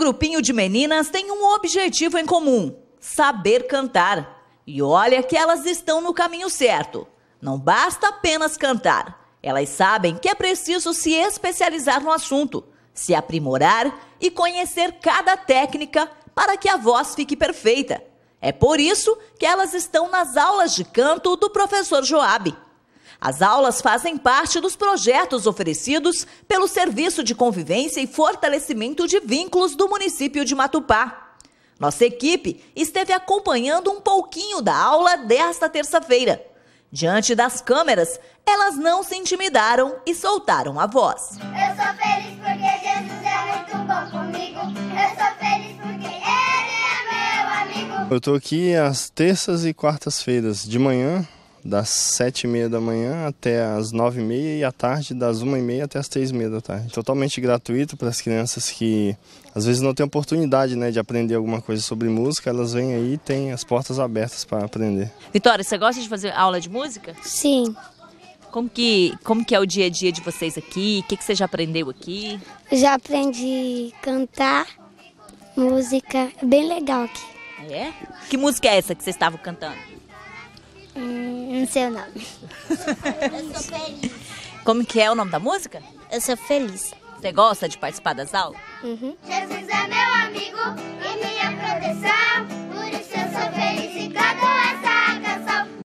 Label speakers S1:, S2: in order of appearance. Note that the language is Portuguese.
S1: grupinho de meninas tem um objetivo em comum: saber cantar. E olha que elas estão no caminho certo. Não basta apenas cantar. Elas sabem que é preciso se especializar no assunto, se aprimorar e conhecer cada técnica para que a voz fique perfeita. É por isso que elas estão nas aulas de canto do professor Joabe. As aulas fazem parte dos projetos oferecidos pelo Serviço de Convivência e Fortalecimento de Vínculos do município de Matupá. Nossa equipe esteve acompanhando um pouquinho da aula desta terça-feira. Diante das câmeras, elas não se intimidaram e soltaram a voz. Eu sou feliz porque Jesus é muito bom comigo.
S2: Eu sou feliz porque Ele é meu amigo. Eu tô aqui às terças e quartas-feiras de manhã das sete e meia da manhã até as nove e meia e à tarde das uma e meia até as três e meia da tarde. Totalmente gratuito para as crianças que às vezes não têm oportunidade né, de aprender alguma coisa sobre música, elas vêm aí e têm as portas abertas para aprender.
S1: Vitória, você gosta de fazer aula de música? Sim. Como que, como que é o dia a dia de vocês aqui? O que, que você já aprendeu aqui?
S2: Já aprendi cantar música, é bem legal aqui.
S1: É? Que música é essa que vocês estavam cantando?
S2: seu nome. Eu sou
S1: feliz. Como que é o nome da música? Eu sou feliz. Você gosta de participar das aulas? Uhum. uhum.